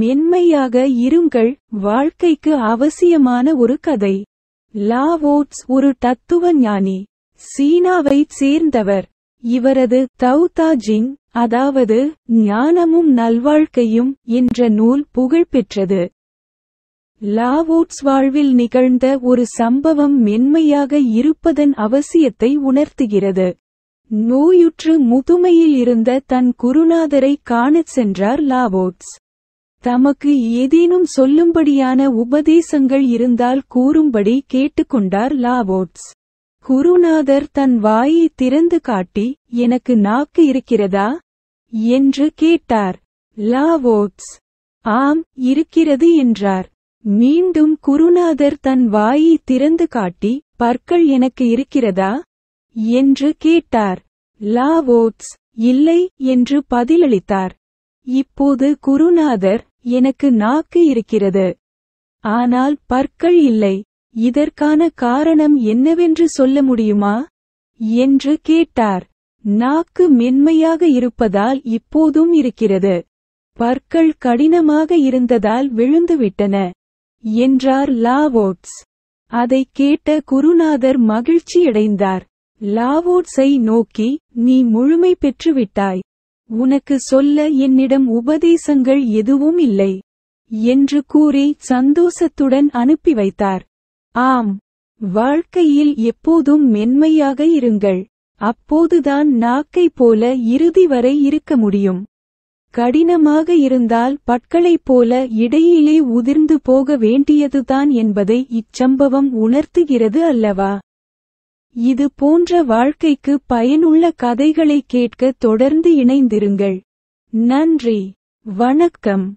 மென்மையாக இருங்கள் வாழ்க்கைக்கு அவசியமான ஒரு கதை லாவோட்ஸ் ஒரு தத்துவ ஞானி சீனாவைச் சேர்ந்தவர் இவரது தௌதாஜிங் அதாவது ஞானமும் நல்வாழ்க்கையும் என்ற நூல் புகழ்பெற்றது லாவோட்ஸ் வாழ்வில் நிகழ்ந்த ஒரு சம்பவம் மென்மையாக இருப்பதன் அவசியத்தை உணர்த்துகிறது நோயுற்று முதுமையில் இருந்த தன் குருநாதரை காணச் சென்றார் லாவோட்ஸ் தமக்கு ஏதேனும் சொல்லும்படியான உபதேசங்கள் இருந்தால் கூறும்படி கேட்டுக்கொண்டார் லாவோட்ஸ் குருநாதர் தன் வாயை திறந்து காட்டி எனக்கு நாக்கு இருக்கிறதா என்று கேட்டார் லாவோட்ஸ் ஆம் இருக்கிறது என்றார் மீண்டும் குருநாதர் தன் வாயை திறந்து காட்டி பற்கள் எனக்கு இருக்கிறதா என்று கேட்டார் லாவோட்ஸ் இல்லை என்று பதிலளித்தார் இப்போது குருநாதர் எனக்கு நாக்கு இருக்கிறது ஆனால் பற்கள் இல்லை இதற்கான காரணம் என்னவென்று சொல்ல முடியுமா என்று கேட்டார் நாக்கு மென்மையாக இருப்பதால் இப்போதும் இருக்கிறது பற்கள் கடினமாக இருந்ததால் விழுந்துவிட்டன என்றார் லாவோட்ஸ் அதை கேட்ட குருநாதர் மகிழ்ச்சியடைந்தார் லாவோட்ஸை நோக்கி நீ முழுமை பெற்றுவிட்டாய் உனக்கு சொல்ல என்னிடம் உபதேசங்கள் எதுவும் இல்லை என்று கூறி சந்தோஷத்துடன் அனுப்பி வைத்தார் ஆம் வாழ்க்கையில் எப்போதும் மென்மையாக இருங்கள் அப்போதுதான் நாக்கை போல இறுதி வரை இருக்க முடியும் கடினமாக இருந்தால் பட்களைப் போல இடையிலே உதிர்ந்து போக வேண்டியதுதான் என்பதை இச்சம்பவம் உணர்த்துகிறது அல்லவா இது போன்ற வாழ்க்கைக்கு பயனுள்ள கதைகளை கேட்க தொடர்ந்து இணைந்திருங்கள் நன்றி வணக்கம்